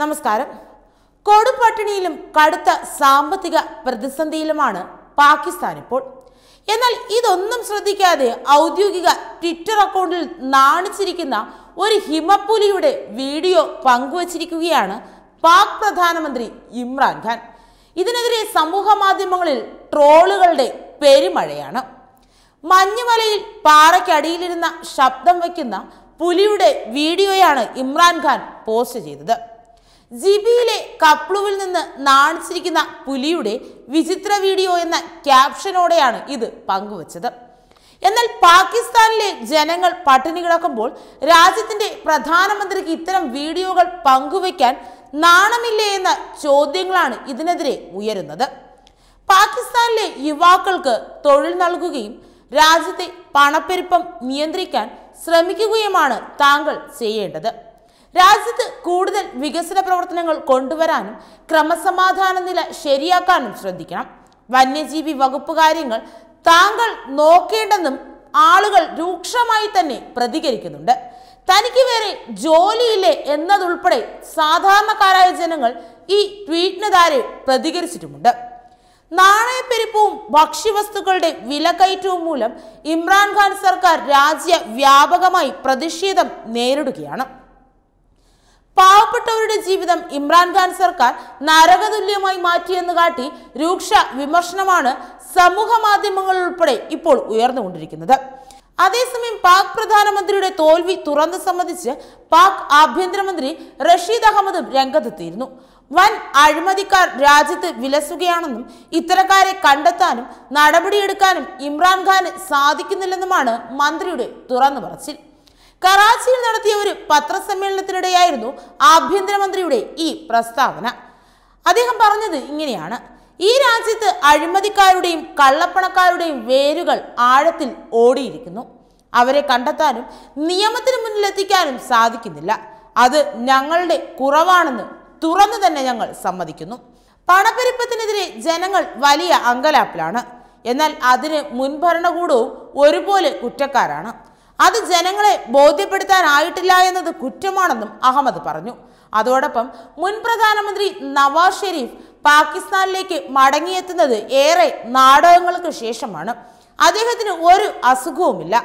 നമസ്കാരം കൊടുപ്പട്ടിണിയിലും കടുത്ത സാമ്പത്തിക പ്രതിസന്ധിയിലുമാണ് പാകിസ്ഥാൻ ഇപ്പോൾ എന്നാൽ ഇതൊന്നും ശ്രദ്ധിക്കാതെ ഔദ്യോഗിക ട്വിറ്റർ അക്കൗണ്ടിൽ നാണിച്ചിരിക്കുന്ന ഒരു ഹിമപ്പുലിയുടെ വീഡിയോ പങ്കുവച്ചിരിക്കുകയാണ് പാക് പ്രധാനമന്ത്രി ഇമ്രാൻഖാൻ ഇതിനെതിരെ സമൂഹ മാധ്യമങ്ങളിൽ ട്രോളുകളുടെ പെരുമഴയാണ് മഞ്ഞുമലയിൽ പാറയ്ക്കടിയിലിരുന്ന ശബ്ദം വയ്ക്കുന്ന പുലിയുടെ വീഡിയോയാണ് ഇമ്രാൻഖാൻ പോസ്റ്റ് ചെയ്തത് ജിബിയിലെ കപ്ലുവിൽ നിന്ന് നാണിച്ചിരിക്കുന്ന പുലിയുടെ വിചിത്ര വീഡിയോ എന്ന ക്യാപ്ഷനോടെയാണ് ഇത് പങ്കുവച്ചത് എന്നാൽ പാകിസ്ഥാനിലെ ജനങ്ങൾ പട്ടിണി കിടക്കുമ്പോൾ രാജ്യത്തിന്റെ പ്രധാനമന്ത്രിക്ക് ഇത്തരം വീഡിയോകൾ പങ്കുവയ്ക്കാൻ നാണമില്ലേ എന്ന ചോദ്യങ്ങളാണ് ഇതിനെതിരെ ഉയരുന്നത് പാകിസ്ഥാനിലെ യുവാക്കൾക്ക് തൊഴിൽ നൽകുകയും രാജ്യത്തെ പണപ്പെരുപ്പം നിയന്ത്രിക്കാൻ ശ്രമിക്കുകയുമാണ് താങ്കൾ ചെയ്യേണ്ടത് രാജ്യത്ത് കൂടുതൽ വികസന പ്രവർത്തനങ്ങൾ കൊണ്ടുവരാനും ക്രമസമാധാന നില ശരിയാക്കാനും ശ്രദ്ധിക്കണം വന്യജീവി വകുപ്പ് കാര്യങ്ങൾ താങ്കൾ നോക്കേണ്ടെന്നും ആളുകൾ രൂക്ഷമായി തന്നെ പ്രതികരിക്കുന്നുണ്ട് തനിക്ക് വേറെ ജോലിയില്ലേ എന്നതുൾപ്പെടെ സാധാരണക്കാരായ ജനങ്ങൾ ഈ ട്വീറ്റിന് താരെ പ്രതികരിച്ചിട്ടുമുണ്ട് നാണയപ്പെരുപ്പവും ഭക്ഷ്യവസ്തുക്കളുടെ വിലക്കയറ്റവും മൂലം ഇമ്രാൻഖാൻ സർക്കാർ രാജ്യ വ്യാപകമായി പ്രതിഷേധം നേരിടുകയാണ് പാവപ്പെട്ടവരുടെ ജീവിതം ഇമ്രാൻഖാൻ സർക്കാർ നരകതുല്യമായി മാറ്റിയെന്ന് കാട്ടി രൂക്ഷ വിമർശനമാണ് സമൂഹ മാധ്യമങ്ങൾ ഉൾപ്പെടെ ഇപ്പോൾ ഉയർന്നുകൊണ്ടിരിക്കുന്നത് അതേസമയം പാക് പ്രധാനമന്ത്രിയുടെ തോൽവി തുറന്നു സംബന്ധിച്ച് പാക് ആഭ്യന്തരമന്ത്രി റഷീദ് അഹമ്മദും രംഗത്തെത്തിയിരുന്നു വൻ അഴിമതിക്കാർ രാജ്യത്ത് വിലസുകയാണെന്നും ഇത്തരക്കാരെ കണ്ടെത്താനും നടപടിയെടുക്കാനും ഇമ്രാൻഖാന് സാധിക്കുന്നില്ലെന്നുമാണ് മന്ത്രിയുടെ തുറന്നു പറച്ചിൽ കറാച്ചിയിൽ നടത്തിയ ഒരു പത്രസമ്മേളനത്തിനിടെയായിരുന്നു ആഭ്യന്തരമന്ത്രിയുടെ ഈ പ്രസ്താവന അദ്ദേഹം പറഞ്ഞത് ഇങ്ങനെയാണ് ഈ രാജ്യത്ത് അഴിമതിക്കാരുടെയും കള്ളപ്പണക്കാരുടെയും വേരുകൾ ആഴത്തിൽ ഓടിയിരിക്കുന്നു അവരെ കണ്ടെത്താനും നിയമത്തിന് മുന്നിലെത്തിക്കാനും സാധിക്കുന്നില്ല അത് ഞങ്ങളുടെ കുറവാണെന്ന് തുറന്നു തന്നെ ഞങ്ങൾ സമ്മതിക്കുന്നു പണപ്പെരുപ്പത്തിനെതിരെ ജനങ്ങൾ വലിയ അങ്കലാപ്പിലാണ് എന്നാൽ അതിന് മുൻഭരണകൂടവും ഒരുപോലെ കുറ്റക്കാരാണ് അത് ജനങ്ങളെ ബോധ്യപ്പെടുത്താനായിട്ടില്ല എന്നത് കുറ്റമാണെന്നും അഹമ്മദ് പറഞ്ഞു അതോടൊപ്പം മുൻ പ്രധാനമന്ത്രി നവാസ് ഷെരീഫ് പാകിസ്ഥാനിലേക്ക് മടങ്ങിയെത്തുന്നത് ഏറെ നാടകങ്ങൾക്ക് ശേഷമാണ് അദ്ദേഹത്തിന് ഒരു അസുഖവുമില്ല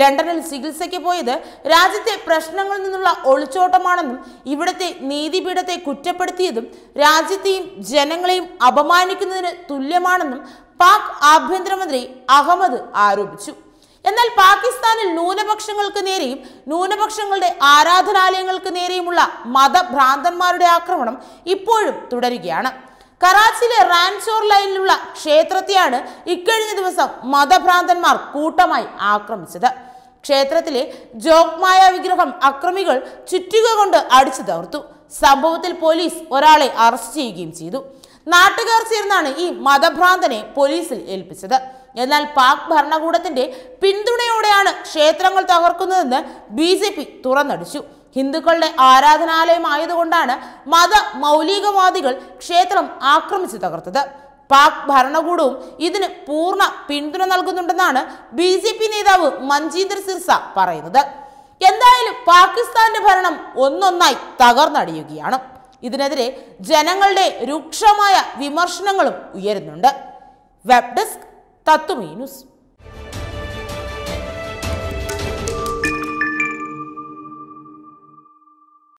ലണ്ടനിൽ ചികിത്സയ്ക്ക് പോയത് രാജ്യത്തെ പ്രശ്നങ്ങളിൽ നിന്നുള്ള ഒളിച്ചോട്ടമാണെന്നും ഇവിടുത്തെ നീതിപീഠത്തെ കുറ്റപ്പെടുത്തിയതും രാജ്യത്തെയും ജനങ്ങളെയും അപമാനിക്കുന്നതിന് തുല്യമാണെന്നും പാക് ആഭ്യന്തരമന്ത്രി അഹമ്മദ് ആരോപിച്ചു എന്നാൽ പാകിസ്ഥാനിൽ ന്യൂനപക്ഷങ്ങൾക്ക് നേരെയും ന്യൂനപക്ഷങ്ങളുടെ ആരാധനാലയങ്ങൾക്ക് നേരെയുമുള്ള മതഭ്രാന്തന്മാരുടെ ആക്രമണം ഇപ്പോഴും തുടരുകയാണ് കറാച്ചിയിലെ റാൻസോർ ലൈനിലുള്ള ക്ഷേത്രത്തെയാണ് ഇക്കഴിഞ്ഞ ദിവസം മതഭ്രാന്തന്മാർ കൂട്ടമായി ആക്രമിച്ചത് ക്ഷേത്രത്തിലെ ജോഗ്മായ വിഗ്രഹം അക്രമികൾ ചുറ്റുക കൊണ്ട് അടിച്ചു തകർത്തു സംഭവത്തിൽ പോലീസ് ഒരാളെ അറസ്റ്റ് ചെയ്യുകയും ചെയ്തു നാട്ടുകാർ ചേർന്നാണ് ഈ മതഭ്രാന്തനെ പോലീസിൽ ഏൽപ്പിച്ചത് എന്നാൽ പാക് ഭരണകൂടത്തിന്റെ പിന്തുണയോടെയാണ് ക്ഷേത്രങ്ങൾ തകർക്കുന്നതെന്ന് ബി ജെ പി തുറന്നടിച്ചു ഹിന്ദുക്കളുടെ ആരാധനാലയം ആയതുകൊണ്ടാണ് മത മൗലികവാദികൾ ക്ഷേത്രം ആക്രമിച്ചു തകർത്തത് പാക് ഭരണകൂടവും ഇതിന് പൂർണ്ണ പിന്തുണ നൽകുന്നുണ്ടെന്നാണ് ബി ജെ പി നേതാവ് മഞ്ജീന്ദർ സിർസ പറയുന്നത് എന്തായാലും പാകിസ്ഥാന്റെ ഭരണം ഒന്നൊന്നായി തകർന്നടിയുകയാണ് ഇതിനെതിരെ ജനങ്ങളുടെ രൂക്ഷമായ വിമർശനങ്ങളും ഉയരുന്നുണ്ട് വെബ് ഡെസ്ക് Tato menos